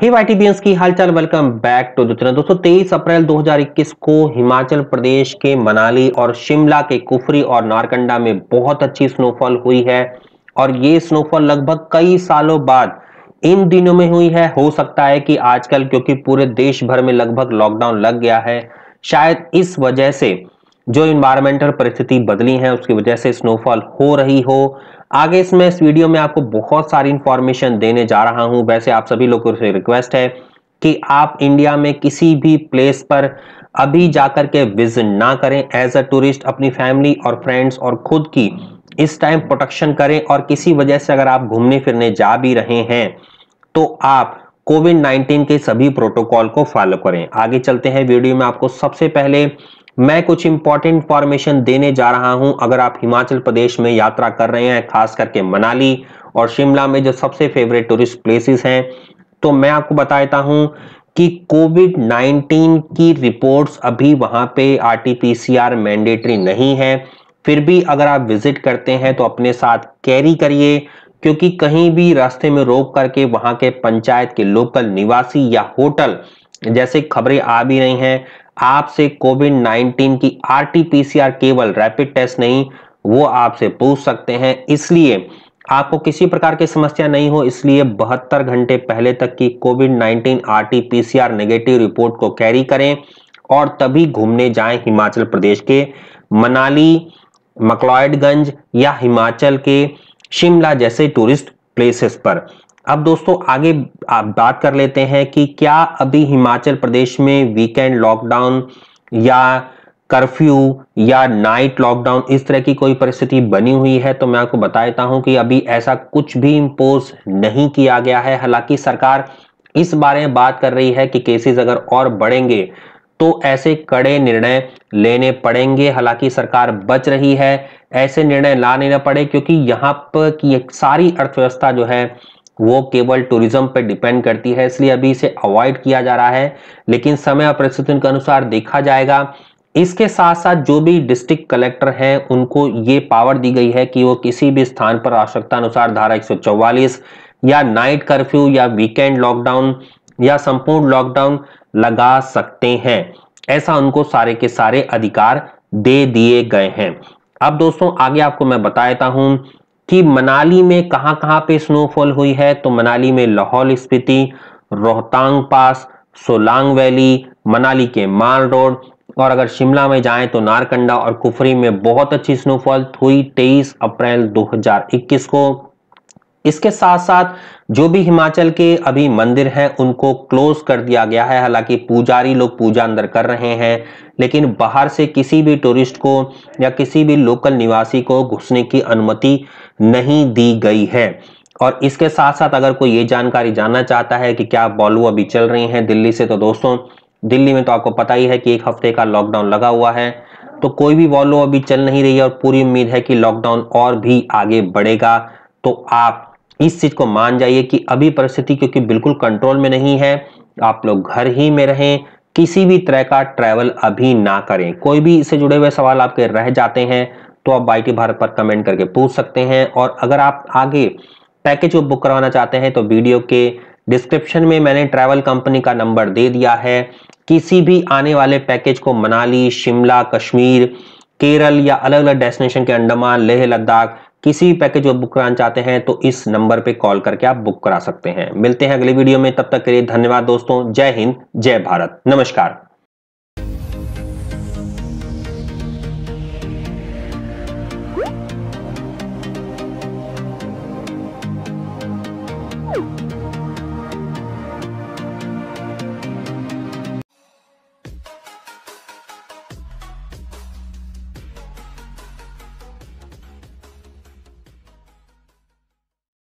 हे वाईटीबीएस की हालचाल welcome back to दूसरा दोस्तों 23 अप्रैल 2021 को हिमाचल प्रदेश के मनाली और शिमला के कुफरी और नारकंडा में बहुत अच्छी स्नोफॉल हुई है और ये स्नोफॉल लगभग कई सालों बाद इन दिनों में हुई है हो सकता है कि आजकल क्योंकि पूरे देश भर में लगभग लॉकडाउन लग गया है शायद इस वजह से जो इन्वायरमेंटल परिस्थिति बदली है उसकी वजह से स्नोफॉल हो रही हो आगे इसमें इस वीडियो में आपको बहुत सारी इंफॉर्मेशन देने जा रहा हूं वैसे आप सभी लोगों से रिक्वेस्ट है कि आप इंडिया में किसी भी प्लेस पर अभी जाकर के विजिट ना करें एज अ टूरिस्ट अपनी फैमिली और फ्रेंड्स और खुद की इस टाइम प्रोटेक्शन करें और किसी वजह से अगर आप घूमने फिरने जा भी रहे हैं तो आप कोविड 19 के सभी प्रोटोकॉल को फॉलो करें आगे चलते हैं वीडियो में आपको सबसे पहले मैं कुछ इंपॉर्टेंट इंफॉर्मेशन देने जा रहा हूं अगर आप हिमाचल प्रदेश में यात्रा कर रहे हैं खास करके मनाली और शिमला में जो सबसे फेवरेट टूरिस्ट प्लेसेस हैं तो मैं आपको बता देता हूं कि कोविड 19 की रिपोर्ट्स अभी वहां पे आरटीपीसीआर मैंडेटरी नहीं है फिर भी अगर आप विजिट करते हैं तो अपने साथ कैरी करिए क्योंकि कहीं भी रास्ते में रोक करके वहां के पंचायत के लोकल निवासी या होटल जैसे खबरें आ भी रही हैं आपसे कोविड 19 की आरटीपीसीआर केवल रैपिड टेस्ट नहीं वो आपसे पूछ सकते हैं इसलिए आपको किसी प्रकार की समस्या नहीं हो इसलिए बहत्तर घंटे पहले तक की कोविड 19 आरटीपीसीआर नेगेटिव रिपोर्ट को कैरी करें और तभी घूमने जाएं हिमाचल प्रदेश के मनाली मकलॉयडगंज या हिमाचल के शिमला जैसे टूरिस्ट प्लेसेस पर अब दोस्तों आगे बात कर लेते हैं कि क्या अभी हिमाचल प्रदेश में वीकेंड लॉकडाउन या कर्फ्यू या नाइट लॉकडाउन इस तरह की कोई परिस्थिति बनी हुई है तो मैं आपको बता देता हूं कि अभी ऐसा कुछ भी इम्पोज नहीं किया गया है हालांकि सरकार इस बारे में बात कर रही है कि केसेस अगर और बढ़ेंगे तो ऐसे कड़े निर्णय लेने पड़ेंगे हालांकि सरकार बच रही है ऐसे निर्णय ला लेना पड़े क्योंकि यहाँ पर की सारी अर्थव्यवस्था जो है वो केवल टूरिज्म पर डिपेंड करती है इसलिए अभी इसे अवॉइड किया जा रहा है लेकिन समय और परिस्थितियों के अनुसार देखा जाएगा इसके साथ साथ जो भी डिस्ट्रिक्ट कलेक्टर हैं उनको ये पावर दी गई है कि वो किसी भी स्थान पर आवश्यकता अनुसार धारा 144 या नाइट कर्फ्यू या वीकेंड लॉकडाउन या संपूर्ण लॉकडाउन लगा सकते हैं ऐसा उनको सारे के सारे अधिकार दे दिए गए हैं अब दोस्तों आगे आपको मैं बताता हूं कि मनाली में कहाँ कहाँ पे स्नोफॉल हुई है तो मनाली में लाहौल स्पीति रोहतांग पास सोलांग वैली मनाली के माल रोड और अगर शिमला में जाएं तो नारकंडा और कुफरी में बहुत अच्छी स्नोफॉल हुई 23 अप्रैल 2021 को इसके साथ साथ जो भी हिमाचल के अभी मंदिर हैं उनको क्लोज कर दिया गया है हालांकि पुजारी लोग पूजा अंदर कर रहे हैं लेकिन बाहर से किसी भी टूरिस्ट को या किसी भी लोकल निवासी को घुसने की अनुमति नहीं दी गई है और इसके साथ साथ अगर कोई ये जानकारी जानना चाहता है कि क्या बॉलू अभी चल रही हैं दिल्ली से तो दोस्तों दिल्ली में तो आपको पता ही है कि एक हफ्ते का लॉकडाउन लगा हुआ है तो कोई भी बॉलो अभी चल नहीं रही है और पूरी उम्मीद है कि लॉकडाउन और भी आगे बढ़ेगा तो आप इस चीज़ को मान जाइए कि अभी परिस्थिति क्योंकि बिल्कुल कंट्रोल में नहीं है आप लोग घर ही में रहें किसी भी तरह का ट्रैवल अभी ना करें कोई भी इससे जुड़े हुए सवाल आपके रह जाते हैं तो आप बाई भारत पर कमेंट करके पूछ सकते हैं और अगर आप आगे पैकेज को बुक करवाना चाहते हैं तो वीडियो के डिस्क्रिप्शन में मैंने ट्रैवल कंपनी का नंबर दे दिया है किसी भी आने वाले पैकेज को मनाली शिमला कश्मीर केरल या अलग अलग डेस्टिनेशन के अंडमान लेह लद्दाख किसी पैकेज बुक कराना चाहते हैं तो इस नंबर पर कॉल करके आप बुक करा सकते हैं मिलते हैं अगले वीडियो में तब तक के लिए धन्यवाद दोस्तों जय हिंद जय भारत नमस्कार